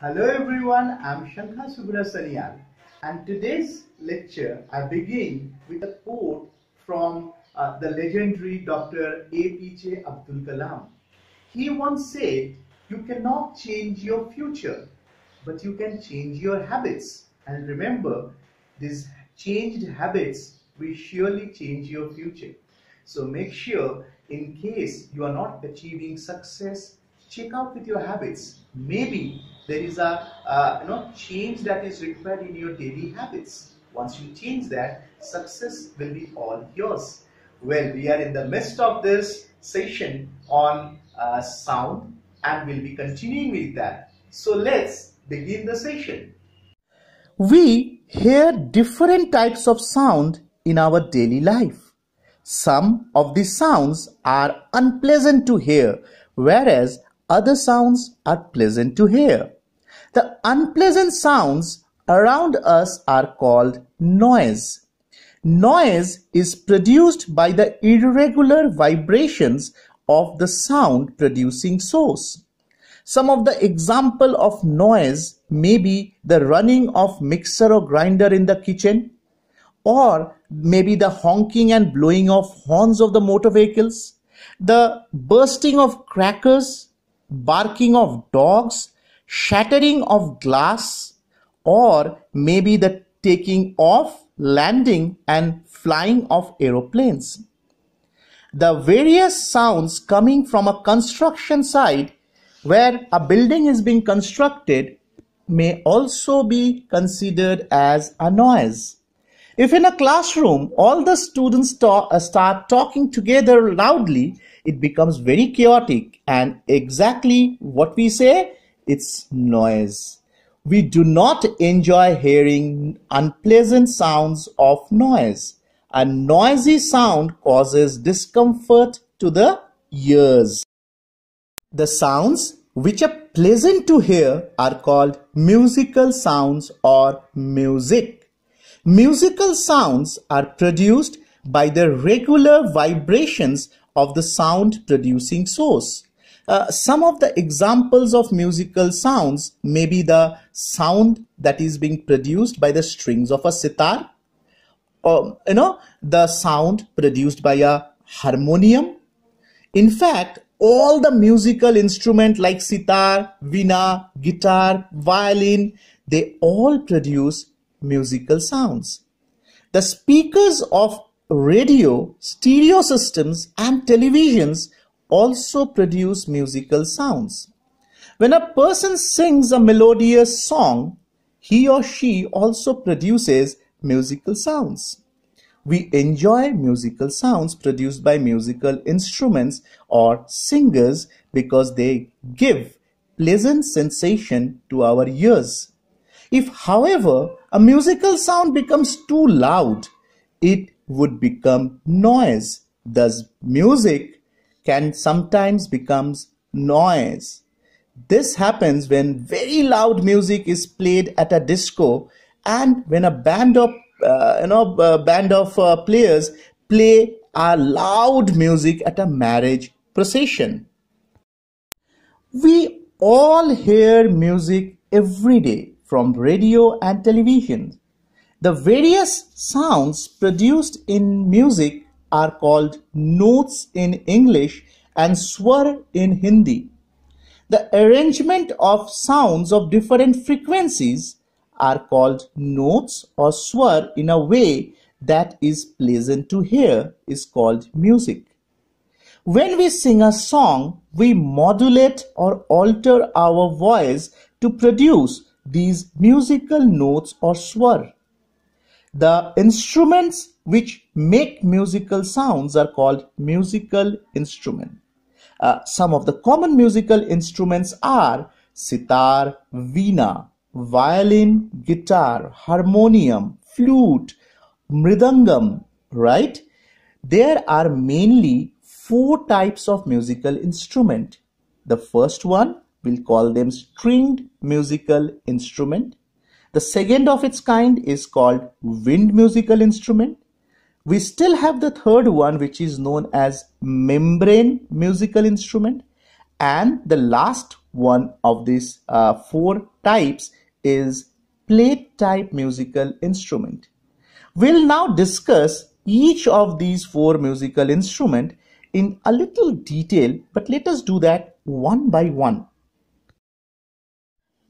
Hello everyone, I'm Shankha Subrasanian and today's lecture I begin with a quote from uh, the legendary Dr. APJ Abdul Kalam. He once said, you cannot change your future, but you can change your habits. And remember, these changed habits will surely change your future. So make sure in case you are not achieving success, check out with your habits. Maybe there is a uh, you know change that is required in your daily habits once you change that success will be all yours well we are in the midst of this session on uh, sound and we'll be continuing with that so let's begin the session we hear different types of sound in our daily life some of these sounds are unpleasant to hear whereas other sounds are pleasant to hear the unpleasant sounds around us are called noise. Noise is produced by the irregular vibrations of the sound producing source. Some of the example of noise may be the running of mixer or grinder in the kitchen or maybe the honking and blowing of horns of the motor vehicles, the bursting of crackers, barking of dogs shattering of glass, or maybe the taking off, landing, and flying of aeroplanes. The various sounds coming from a construction site where a building is being constructed may also be considered as a noise. If in a classroom all the students talk, uh, start talking together loudly, it becomes very chaotic and exactly what we say its noise. We do not enjoy hearing unpleasant sounds of noise. A noisy sound causes discomfort to the ears. The sounds which are pleasant to hear are called musical sounds or music. Musical sounds are produced by the regular vibrations of the sound producing source. Uh, some of the examples of musical sounds may be the sound that is being produced by the strings of a sitar, or you know, the sound produced by a harmonium. In fact, all the musical instruments like sitar, vina, guitar, violin, they all produce musical sounds. The speakers of radio, stereo systems and televisions also produce musical sounds. When a person sings a melodious song, he or she also produces musical sounds. We enjoy musical sounds produced by musical instruments or singers because they give pleasant sensation to our ears. If, however, a musical sound becomes too loud, it would become noise. Thus, music can sometimes becomes noise. This happens when very loud music is played at a disco and when a band of uh, you know uh, band of uh, players play a loud music at a marriage procession. We all hear music every day from radio and television. The various sounds produced in music are called notes in English and swar in Hindi. The arrangement of sounds of different frequencies are called notes or swar in a way that is pleasant to hear is called music. When we sing a song, we modulate or alter our voice to produce these musical notes or swar. The instruments which make musical sounds are called musical instruments. Uh, some of the common musical instruments are sitar, veena, violin, guitar, harmonium, flute, mridangam, right? There are mainly four types of musical instrument. The first one, we'll call them stringed musical instrument. The second of its kind is called wind musical instrument. We still have the third one, which is known as membrane musical instrument. And the last one of these uh, four types is plate type musical instrument. We'll now discuss each of these four musical instrument in a little detail, but let us do that one by one.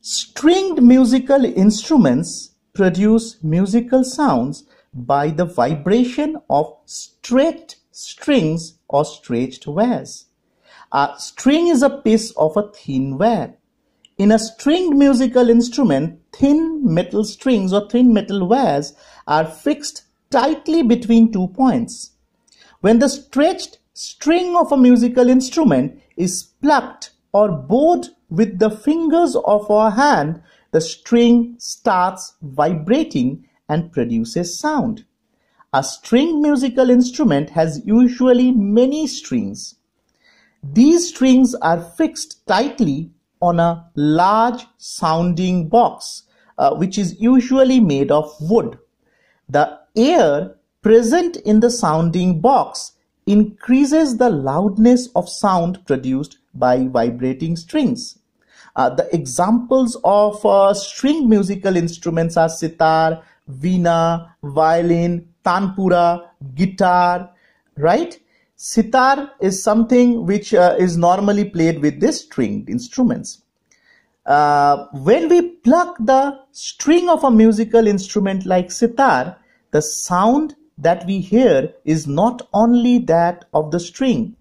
Stringed musical instruments produce musical sounds by the vibration of stretched strings or stretched wires, A string is a piece of a thin wire. In a stringed musical instrument, thin metal strings or thin metal wires are fixed tightly between two points. When the stretched string of a musical instrument is plucked or bowed with the fingers of our hand, the string starts vibrating and produces sound. A string musical instrument has usually many strings. These strings are fixed tightly on a large sounding box, uh, which is usually made of wood. The air present in the sounding box increases the loudness of sound produced by vibrating strings. Uh, the examples of uh, string musical instruments are sitar, veena, violin, tanpura, guitar, right? Sitar is something which uh, is normally played with the stringed instruments. Uh, when we pluck the string of a musical instrument like sitar, the sound that we hear is not only that of the string.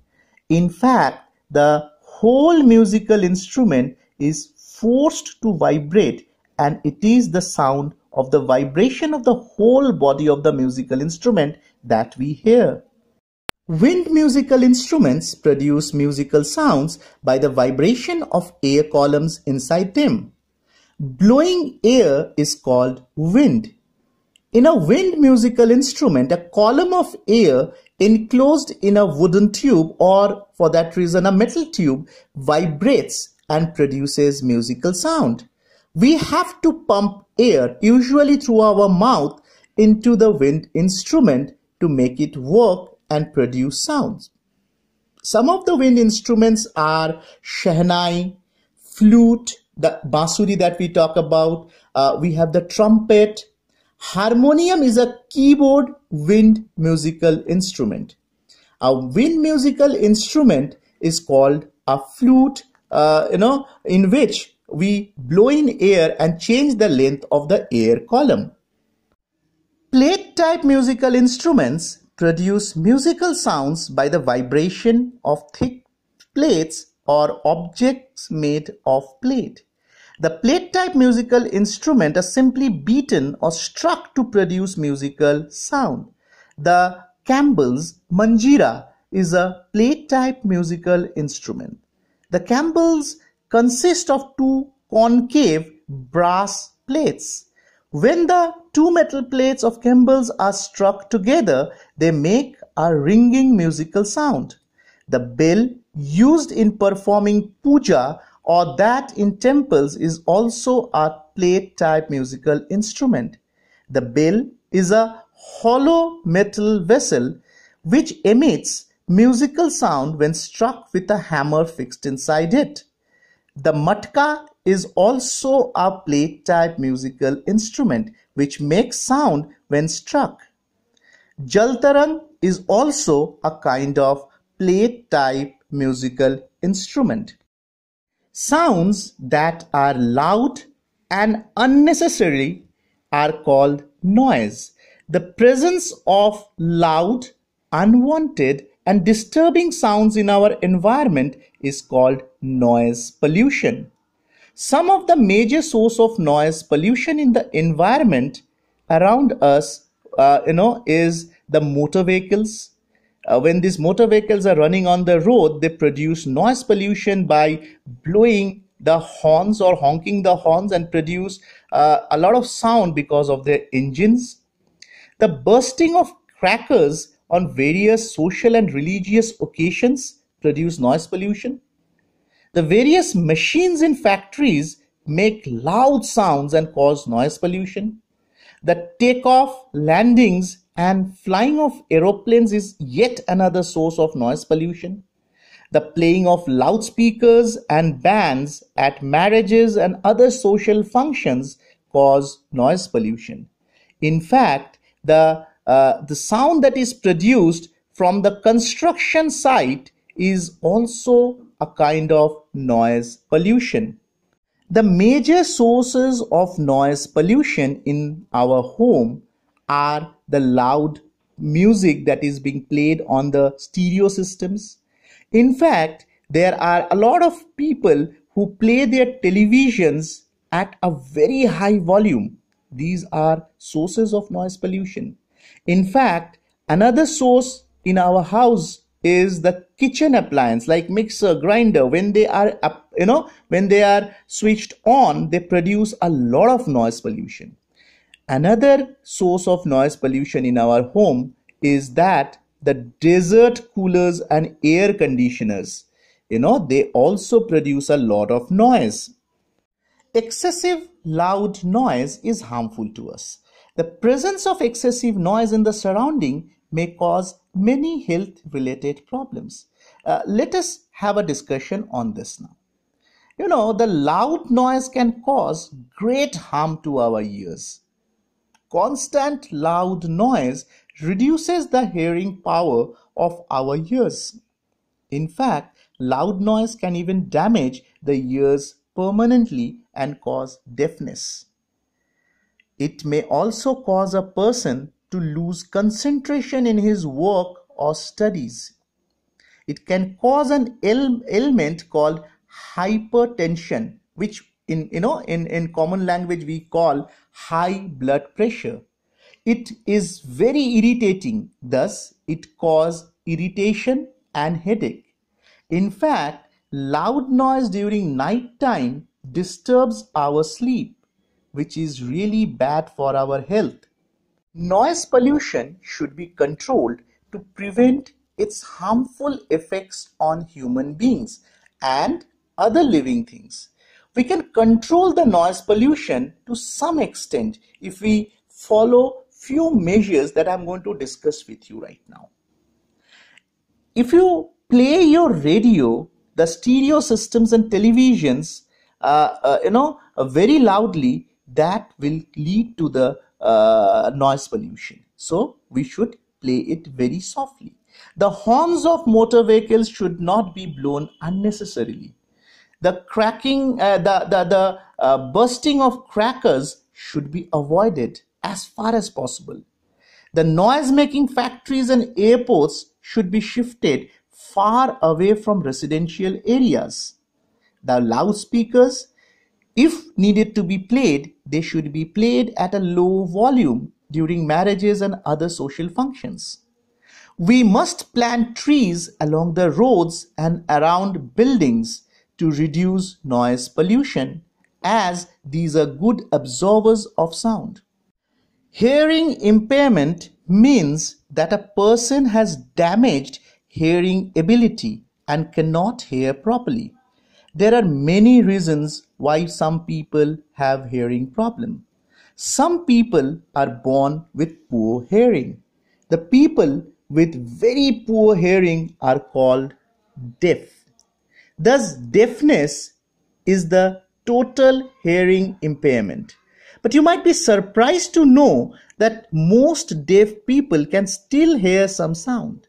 In fact, the whole musical instrument is forced to vibrate and it is the sound of the vibration of the whole body of the musical instrument that we hear. Wind musical instruments produce musical sounds by the vibration of air columns inside them. Blowing air is called wind. In a wind musical instrument, a column of air enclosed in a wooden tube or for that reason a metal tube vibrates and produces musical sound. We have to pump air, usually through our mouth, into the wind instrument to make it work and produce sounds. Some of the wind instruments are shehnai, flute, the basuri that we talk about. Uh, we have the trumpet. Harmonium is a keyboard wind musical instrument. A wind musical instrument is called a flute, uh, you know, in which we blow in air and change the length of the air column. Plate type musical instruments produce musical sounds by the vibration of thick plates or objects made of plate. The plate type musical instrument are simply beaten or struck to produce musical sound. The Campbell's Manjira is a plate type musical instrument. The Campbell's consist of two concave brass plates. When the two metal plates of cymbals are struck together, they make a ringing musical sound. The bell used in performing puja or that in temples is also a plate type musical instrument. The bell is a hollow metal vessel which emits musical sound when struck with a hammer fixed inside it. The matka is also a plate type musical instrument which makes sound when struck. Jaltarang is also a kind of plate type musical instrument. Sounds that are loud and unnecessary are called noise. The presence of loud, unwanted, and disturbing sounds in our environment is called noise pollution. Some of the major source of noise pollution in the environment around us, uh, you know, is the motor vehicles. Uh, when these motor vehicles are running on the road, they produce noise pollution by blowing the horns or honking the horns and produce uh, a lot of sound because of their engines. The bursting of crackers on various social and religious occasions produce noise pollution. The various machines in factories make loud sounds and cause noise pollution. The takeoff, landings, and flying of aeroplanes is yet another source of noise pollution. The playing of loudspeakers and bands at marriages and other social functions cause noise pollution. In fact, the uh, the sound that is produced from the construction site is also a kind of noise pollution. The major sources of noise pollution in our home are the loud music that is being played on the stereo systems. In fact, there are a lot of people who play their televisions at a very high volume. These are sources of noise pollution. In fact, another source in our house is the kitchen appliance like mixer grinder when they are you know when they are switched on they produce a lot of noise pollution another source of noise pollution in our home is that the desert coolers and air conditioners you know they also produce a lot of noise excessive loud noise is harmful to us the presence of excessive noise in the surrounding may cause many health related problems. Uh, let us have a discussion on this now. You know, the loud noise can cause great harm to our ears. Constant loud noise reduces the hearing power of our ears. In fact, loud noise can even damage the ears permanently and cause deafness. It may also cause a person to lose concentration in his work or studies. It can cause an ailment called hypertension, which in you know in, in common language we call high blood pressure. It is very irritating, thus it causes irritation and headache. In fact, loud noise during night time disturbs our sleep which is really bad for our health. Noise pollution should be controlled to prevent its harmful effects on human beings and other living things. We can control the noise pollution to some extent if we follow few measures that I'm going to discuss with you right now. If you play your radio, the stereo systems and televisions, uh, uh, you know, uh, very loudly, that will lead to the uh, noise pollution so we should play it very softly the horns of motor vehicles should not be blown unnecessarily the cracking uh, the the, the uh, bursting of crackers should be avoided as far as possible the noise making factories and airports should be shifted far away from residential areas the loudspeakers if needed to be played, they should be played at a low volume during marriages and other social functions. We must plant trees along the roads and around buildings to reduce noise pollution as these are good absorbers of sound. Hearing impairment means that a person has damaged hearing ability and cannot hear properly. There are many reasons why some people have hearing problem. Some people are born with poor hearing. The people with very poor hearing are called deaf. Thus, deafness is the total hearing impairment. But you might be surprised to know that most deaf people can still hear some sound.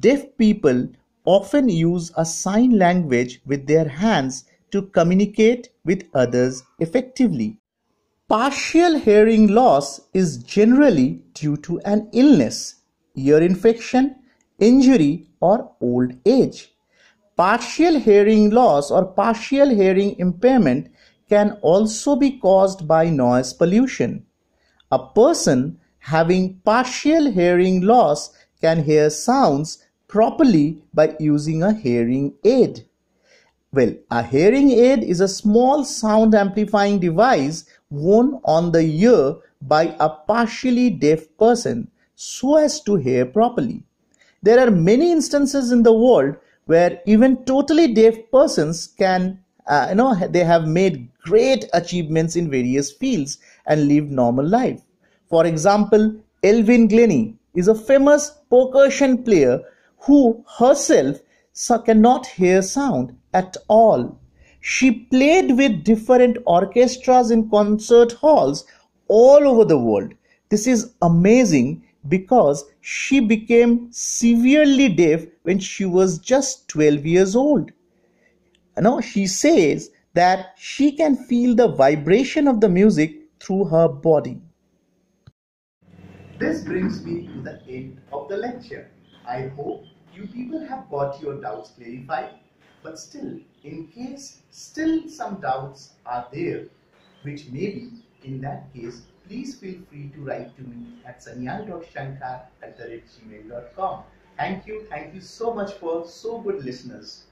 Deaf people often use a sign language with their hands to communicate with others effectively. Partial hearing loss is generally due to an illness, ear infection, injury, or old age. Partial hearing loss or partial hearing impairment can also be caused by noise pollution. A person having partial hearing loss can hear sounds properly by using a hearing aid. Well, a hearing aid is a small sound amplifying device worn on the ear by a partially deaf person so as to hear properly. There are many instances in the world where even totally deaf persons can, uh, you know, they have made great achievements in various fields and live normal life. For example, Elvin Glennie is a famous percussion player who herself cannot hear sound at all. She played with different orchestras in concert halls all over the world. This is amazing because she became severely deaf when she was just 12 years old. Now she says that she can feel the vibration of the music through her body. This brings me to the end of the lecture. I hope you people have got your doubts clarified, but still, in case still some doubts are there, which may be, in that case, please feel free to write to me at sanyal.shankar at the Thank you. Thank you so much for so good listeners.